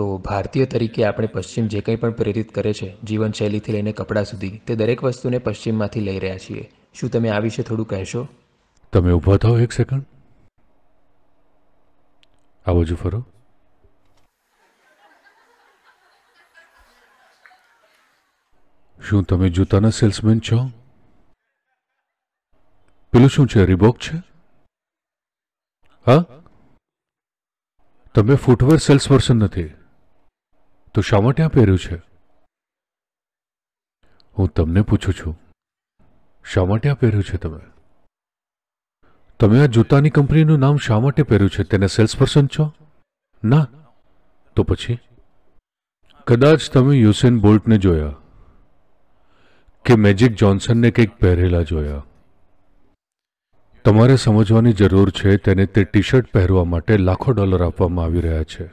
તો ભારતીય તરીકે આપણે પશ્ચિમ જે કંઈ પણ પ્રેરિત કરે છે જીવનશૈલીથી લઈને કપડાં સુધી તે દરેક વસ્તુને પશ્ચિમમાંથી લઈ રહ્યા છીએ શું તમે આ વિશે થોડું કહેશો તમે ઊભા થાઓ એક સેકન્ડ આવો જો ફરો શું તમે જૂતાના સેલ્સમેન છો પેલું શું છે રિબોક છે હા તમે ફૂટવેર સેલ્સ પર્સન નથી તો શા માટે આ પહેર્યું છે હું તમને પૂછું છું શા માટે આ પહેર્યું છે તમે તમે આ જૂતાની કંપનીનું નામ શા માટે પહેર્યું છે તેને સેલ્સ પર્સન છો ના તો પછી કદાચ તમે યુસેન બોલ્ટને જોયા કે મેજિક જોન્સનને કંઈક પહેરેલા જોયા તમારે સમજવાની જરૂર છે તેને તે ટી શર્ટ પહેરવા માટે લાખો ડોલર આપવામાં આવી રહ્યા છે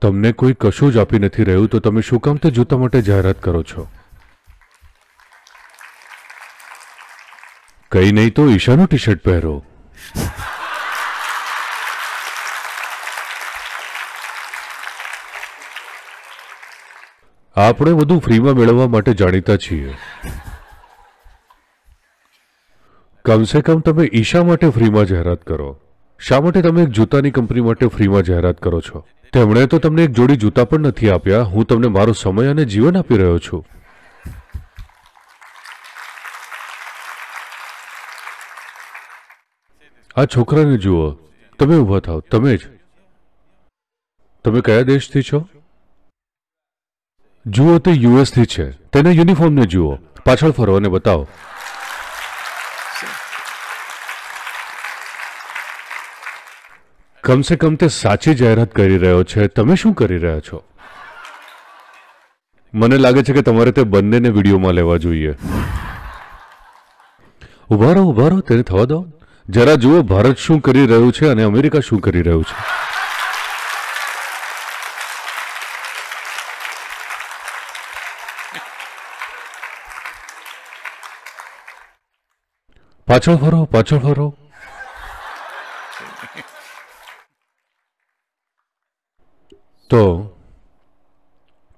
તમને કોઈ કશું જ આપી નથી રહ્યું તો તમે શું કામ તે જૂતા માટે જાહેરાત કરો છો કઈ નહીં તો ઈશાનું ટી શર્ટ પહેરો આપણે બધું ફ્રીમાં મેળવવા માટે જાણીતા છીએ કમસે કમ તમે ઈશા માટે ફ્રીમાં જાહેરાત કરો શા માટે તમે એક જૂતાની કંપની માટે ફ્રીમાં જાહેરાત કરો છો તેમણે તો તમને એક જોડી જૂતા પણ નથી આપ્યા હું તમને મારો સમય અને જીવન આપી રહ્યો છું આ છોકરાને જુઓ તમે ઊભા થાવ તમે જ તમે કયા દેશથી છો જુઓ તે યુએસથી છે તેના યુનિફોર્મને જુઓ પાછળ ફરો અને બતાવો કમ સે કમ તે સાચી જાહેરાત કરી રહ્યો છે તમે શું કરી રહ્યા છો મને લાગે છે કે તમારે તે બંનેને વિડીયોમાં લેવા જોઈએ ઉભા રહો ઉભા રહો તેને થવા દો જરા જુઓ ભારત શું કરી રહ્યું છે અને અમેરિકા શું કરી રહ્યું છે પાછળ ફરો પાછળ ફરો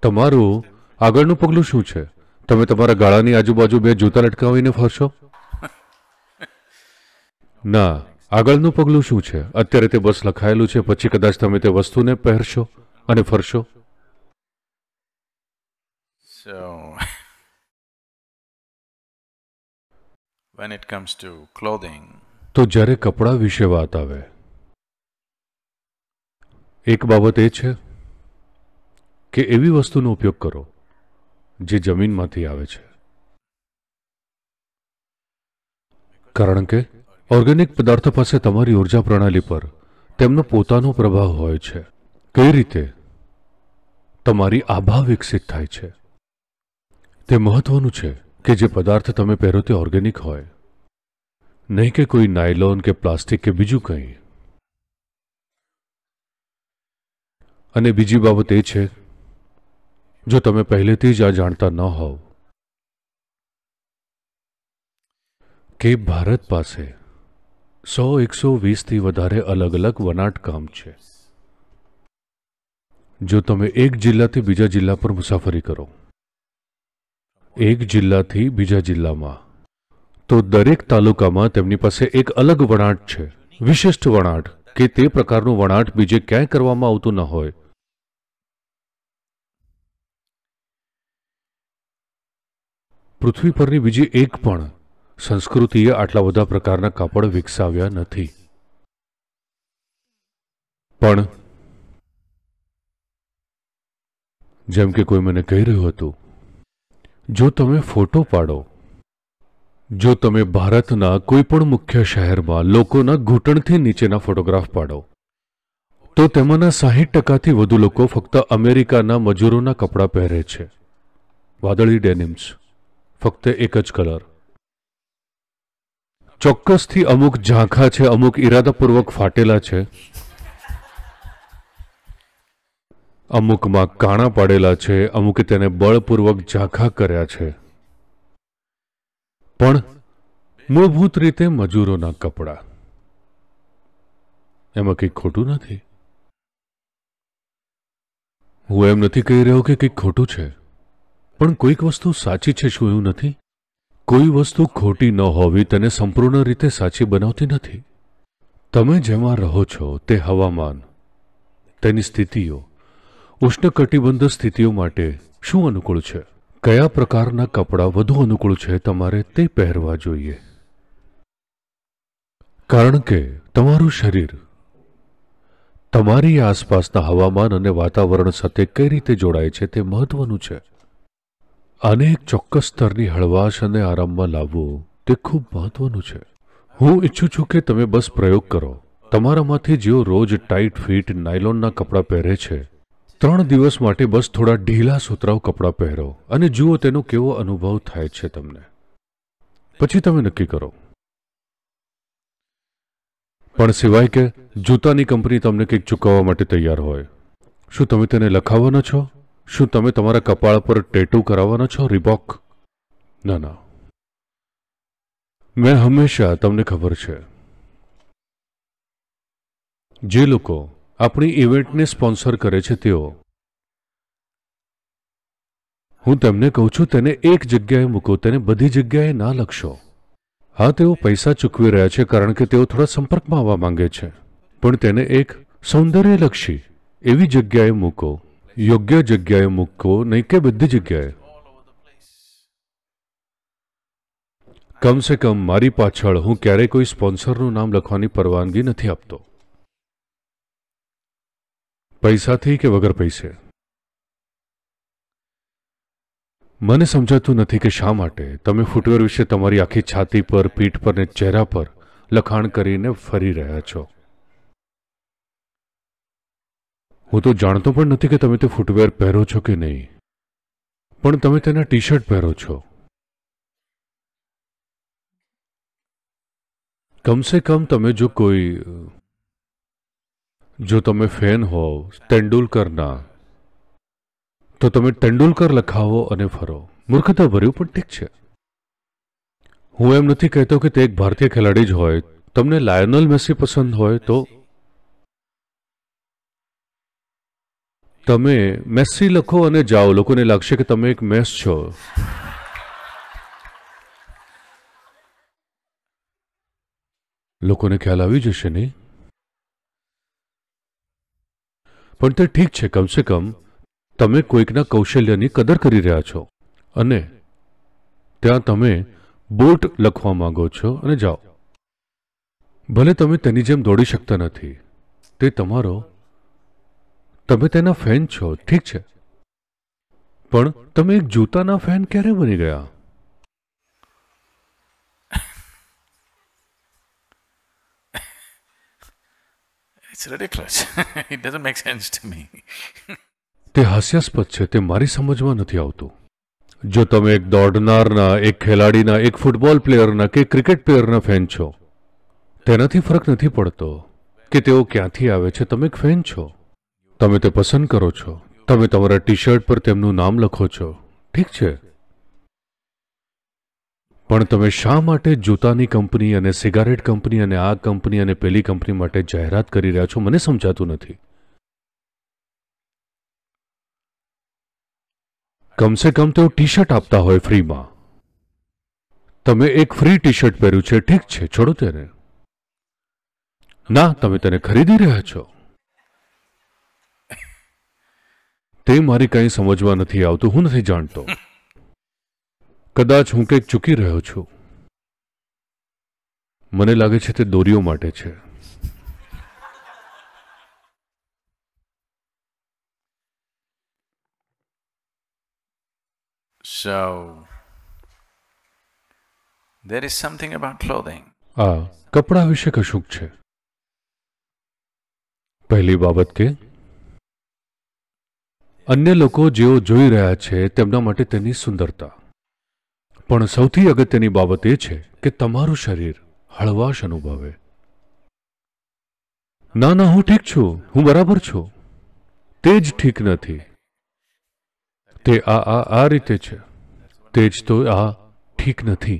તમારું આગળનું પગલું શું છે તમે તમારા ગાળાની આજુબાજુ બે જૂતા લટકાવીને ફરશો ના આગળનું પગલું શું છે અત્યારે તે બસ લખાયેલું છે પછી કદાચ તમે તે વસ્તુને પહેરશો અને ફરશો when it comes to clothing તો જ્યારે કપડાં વિશે વાત આવે એક બાબત એ છે કે એવી વસ્તુનો ઉપયોગ કરો જે જમીનમાંથી આવે છે કારણ કે ઓર્ગેનિક પદાર્થો પાસે તમારી ઉર્જા પ્રણાલી પર તેમનો પોતાનો પ્રભાવ હોય છે કઈ રીતે તમારી આભા વિકસિત થાય છે તે મહત્વનું છે કે જે પદાર્થ તમે પહેરો તે ઓર્ગેનિક હોય નહીં કે કોઈ નાયલોન કે પ્લાસ્ટિક કે બીજું કંઈ અને બીજી બાબત એ છે જો તમે પહેલેથી જ આ જાણતા ન હોવ કે ભારત પાસે સો એકસો વીસથી વધારે અલગ અલગ વનાટકામ છે જો તમે એક જિલ્લાથી બીજા જિલ્લા પર મુસાફરી કરો એક જિલ્લાથી બીજા જિલ્લામાં તો દરેક તાલુકામાં તેમની પાસે એક અલગ વણાટ છે વિશિષ્ટ વણાટ કે તે પ્રકારનું વણાટ બીજે ક્યાંય કરવામાં આવતું ન હોય પૃથ્વી પરની બીજી એક પણ સંસ્કૃતિએ આટલા બધા પ્રકારના કાપડ વિકસાવ્યા નથી પણ જેમ કે કોઈ મને કહી રહ્યું હતું જો તમે ફોટો પાડો જો તમે ભારતના કોઈ પણ મુખ્ય શહેરમાં લોકોના ઘૂંટણથી નીચેના ફોટોગ્રાફ પાડો તો તેમાંના સાહીઠ ટકાથી વધુ લોકો ફક્ત અમેરિકાના મજૂરોના કપડાં પહેરે છે વાદળી ડેનિમ્સ ફક્ત એક જ કલર ચોક્કસથી અમુક ઝાંખા છે અમુક ઈરાદાપૂર્વક ફાટેલા છે અમુકમાં કાણા પાડેલા છે અમુકે તેને બળપૂર્વક ઝાંખા કર્યા છે પણ મૂળભૂત રીતે મજૂરોના કપડાં એમાં કંઈક ખોટું નથી હું એમ નથી કહી રહ્યો કે કંઈક ખોટું છે પણ કોઈક વસ્તુ સાચી છે શું એવું નથી કોઈ વસ્તુ ખોટી ન હોવી તેને સંપૂર્ણ રીતે સાચી બનાવતી નથી તમે જેમાં રહો છો તે હવામાન તેની સ્થિતિઓ ઉષ્ણકટિબંધ સ્થિતિઓ માટે શું અનુકૂળ છે કયા પ્રકારના કપડાં વધુ અનુકૂળ છે તમારે તે પહેરવા જોઈએ કારણ કે તમારું શરીર તમારી આસપાસના હવામાન અને વાતાવરણ સાથે કઈ રીતે જોડાય છે તે મહત્વનું છે આને એક ચોક્કસ સ્તરની હળવાશ અને આરામમાં લાવવો તે ખૂબ મહત્વનું છે હું ઈચ્છું છું કે તમે બસ પ્રયોગ કરો તમારામાંથી જેઓ રોજ ટાઈટ ફિટ નાયલોનના કપડાં પહેરે છે ત્રણ દિવસ માટે બસ થોડા ઢીલા સુતરાઉ કપડાં પહેરો અને જુઓ તેનો કેવો અનુભવ થાય છે તમને પછી તમે નક્કી કરો પણ સિવાય કે જૂતાની કંપની તમને કંઈક ચૂકવવા માટે તૈયાર હોય શું તમે તેને લખાવવાના છો શું તમે તમારા કપાળ પર ટેટુ કરાવવાના છો રિબોક ના ના મેં હંમેશા તમને ખબર છે જે લોકો આપણી ઇવેન્ટને સ્પોન્સર કરે છે તેઓ હું તમને કહું છું તેને એક જગ્યાએ મૂકો તેને બધી જગ્યાએ ના લખશો હા તેઓ પૈસા ચૂકવી રહ્યા છે કારણ કે તેઓ થોડા સંપર્કમાં આવવા માંગે છે પણ તેને એક સૌંદર્યલક્ષી એવી જગ્યાએ મૂકો યોગ્ય જગ્યાએ મૂકવો નહીં કે બધી જગ્યાએ કમસે કમ મારી પાછળ હું ક્યારેય કોઈ સ્પોન્સરનું નામ લખવાની પરવાનગી નથી આપતો પૈસાથી કે વગર પૈસે મને સમજાતું નથી કે શા માટે તમે ફૂટવેર વિશે તમારી આખી છાતી પર પીઠ પર ને ચહેરા પર લખાણ કરીને ફરી રહ્યા છો હું તો જાણતો પણ નથી કે તમે તે ફૂટવેર પહેરો છો કે નહીં પણ તમે તેના ટી શર્ટ પહેરો છો કમસે કમ તમે જો કોઈ જો તમે ફેન હો તેંડુલકરના તો તમે તેંડુલકર લખાવો અને ફરો મૂર્ખતા ભર્યું પણ ઠીક છે હું એમ નથી કહેતો કે તે એક ભારતીય ખેલાડી જ હોય તમને લાયનલ મેસી પસંદ હોય તો તમે મેસ્સી લખો અને જાઓ લોકોને લાગશે કે તમે એક મેસ છો લોકોને ખ્યાલ આવી જશે નહીં પણ તે ઠીક છે કમસે કમ તમે કોઈકના કૌશલ્યની કદર કરી રહ્યા છો અને ત્યાં તમે બોટ લખવા માંગો છો અને જાઓ ભલે તમે તેની જેમ દોડી શકતા નથી તે તમારો તમે તેના ફેન છો ઠીક છે પણ તમે એક જૂતાના ફેન ક્યારે બની ગયા તે હાસ્યાસ્પદ છે તે મારી સમજમાં નથી આવતું જો તમે એક દોડનારના એક ખેલાડીના એક ફૂટબોલ પ્લેયરના કે ક્રિકેટ પ્લેયરના ફેન છો તેનાથી ફરક નથી પડતો કે તેઓ ક્યાંથી આવે છે તમે એક ફેન છો તમે તે પસંદ કરો છો તમે તમારા ટી શર્ટ પર તેમનું નામ લખો છો ઠીક છે પણ તમે શા માટે જૂતાની કંપની અને સિગારેટ કંપની અને આ કંપની અને પેલી કંપની માટે જાહેરાત કરી રહ્યા છો મને સમજાતું નથી કમસે કમ તેઓ ટી શર્ટ આપતા હોય ફ્રીમાં તમે એક ફ્રી ટી શર્ટ પહેર્યું છે ઠીક છે છોડો તેને ના તમે તેને ખરીદી રહ્યા છો તે મારી કંઈ સમજવા નથી આવતું હું નથી જાણતો કદાચ હું કંઈક ચૂકી રહ્યો છું મને લાગે છે તે દોરીઓ માટે છે So, there is something about clothing. આ કપડા વિશે કશુંક છે પહેલી બાબત કે અન્ય લોકો જેઓ જોઈ રહ્યા છે તેમના માટે તેની સુંદરતા પણ સૌથી અગત્યની બાબત એ છે કે તમારું શરીર હળવાશ અનુભવે ના ના હું ઠીક છું હું બરાબર છું તે જ ઠીક નથી તે આ આ આ રીતે છે તે જ તો આ ઠીક નથી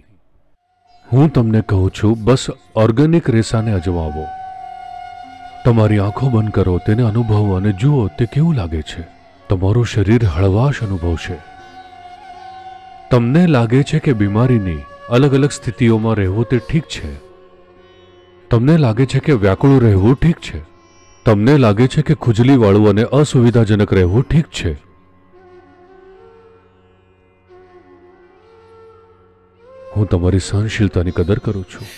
હું તમને કહું છું બસ ઓર્ગેનિક રેસાને અજમાવો તમારી આંખો બંધ કરો તેને અનુભવો અને જુઓ તે કેવું લાગે છે તમારું શરીર હળવાશ અનુભવશે તમને લાગે છે કે બીમારીની અલગ અલગ સ્થિતિઓમાં રહેવું તે ઠીક છે તમને લાગે છે કે વ્યાકુળ રહેવું ઠીક છે તમને લાગે છે કે ખુજલીવાળું અને અસુવિધાજનક રહેવું ઠીક છે હું તમારી સહનશીલતાની કદર કરું છું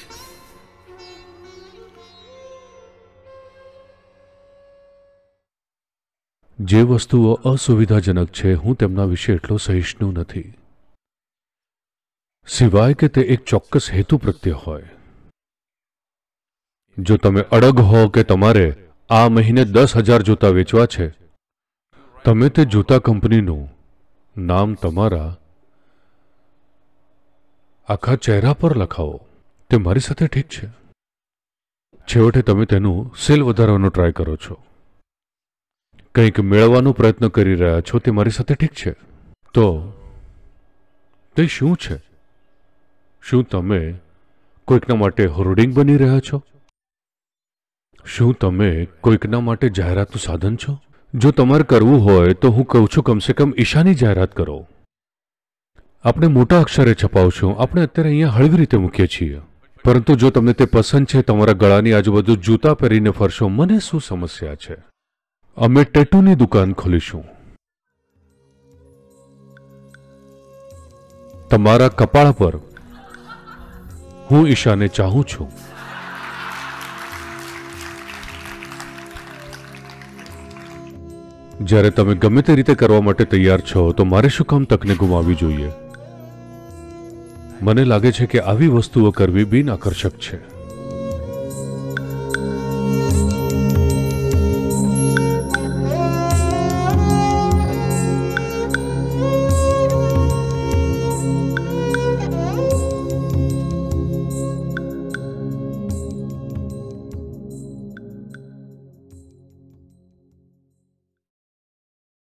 જે વસ્તુઓ અસુવિધાજનક છે હું તેમના વિશે એટલો સહિષ્ણુ નથી સિવાય કે તે એક ચોક્કસ હેતુ પ્રત્યે હોય જો તમે અડગ હો કે તમારે આ મહિને દસ હજાર જૂતા વેચવા છે તમે તે જૂતા કંપનીનું નામ તમારા આખા ચહેરા પર લખાવો તે મારી સાથે ઠીક છે છેવટે તમે તેનું સેલ વધારવાનો ટ્રાય કરો છો કંઈક મેળવવાનો પ્રયત્ન કરી રહ્યા છો તે મારી સાથે ઠીક છે તો તે શું છે શું તમે કોઈકના માટે હોર્ડિંગ બની રહ્યા છો શું તમે કોઈકના માટે જાહેરાતનું સાધન છો જો તમારે કરવું હોય તો હું કહું છું કમસે કમ ઈશાની જાહેરાત કરો આપણે મોટા અક્ષરે છપાવશું આપણે અત્યારે અહીંયા હળવી રીતે મૂકીએ છીએ પરંતુ જો તમને તે પસંદ છે તમારા ગળાની આજુબાજુ જૂતા પહેરીને ફરશો મને શું સમસ્યા છે અમે ટેટુની દુકાન ખોલીશું તમારા કપાળ પર હું ઈશાને ચાહું છું જ્યારે તમે ગમે તે રીતે કરવા માટે તૈયાર છો તો મારે શું કામ તકને ગુમાવી જોઈએ મને લાગે છે કે આવી વસ્તુઓ કરવી બિન આકર્ષક છે